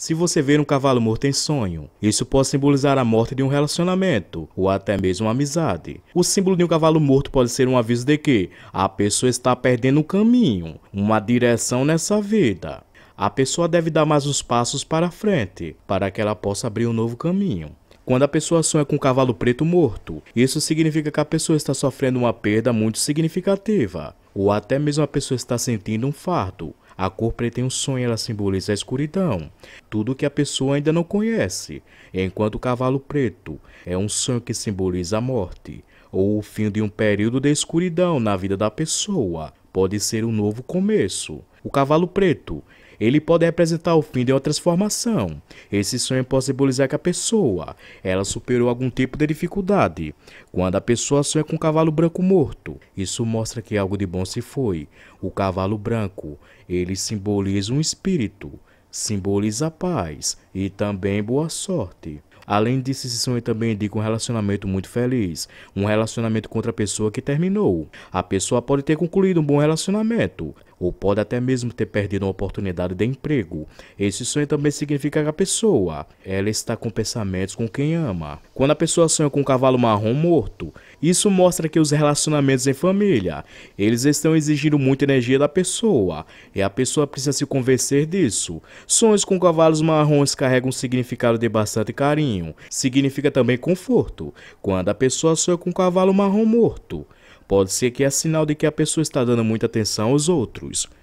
Se você ver um cavalo morto em sonho, isso pode simbolizar a morte de um relacionamento ou até mesmo uma amizade. O símbolo de um cavalo morto pode ser um aviso de que a pessoa está perdendo um caminho, uma direção nessa vida. A pessoa deve dar mais uns passos para frente para que ela possa abrir um novo caminho. Quando a pessoa sonha com um cavalo preto morto, isso significa que a pessoa está sofrendo uma perda muito significativa, ou até mesmo a pessoa está sentindo um fardo a cor preta em um sonho ela simboliza a escuridão, tudo que a pessoa ainda não conhece, enquanto o cavalo preto é um sonho que simboliza a morte ou o fim de um período de escuridão na vida da pessoa. Pode ser um novo começo o cavalo preto. Ele pode representar o fim de uma transformação. Esse sonho pode simbolizar que a pessoa, ela superou algum tipo de dificuldade. Quando a pessoa sonha com um cavalo branco morto, isso mostra que algo de bom se foi. O cavalo branco, ele simboliza um espírito, simboliza paz e também boa sorte. Além disso, esse sonho também indica um relacionamento muito feliz, um relacionamento com outra pessoa que terminou. A pessoa pode ter concluído um bom relacionamento, ou pode até mesmo ter perdido uma oportunidade de emprego. Esse sonho também significa que a pessoa, ela está com pensamentos com quem ama. Quando a pessoa sonha com um cavalo marrom morto, isso mostra que os relacionamentos em família, eles estão exigindo muita energia da pessoa, e a pessoa precisa se convencer disso. Sonhos com cavalos marrons carregam um significado de bastante carinho, significa também conforto, quando a pessoa sonha com um cavalo marrom morto. Pode ser que é sinal de que a pessoa está dando muita atenção aos outros.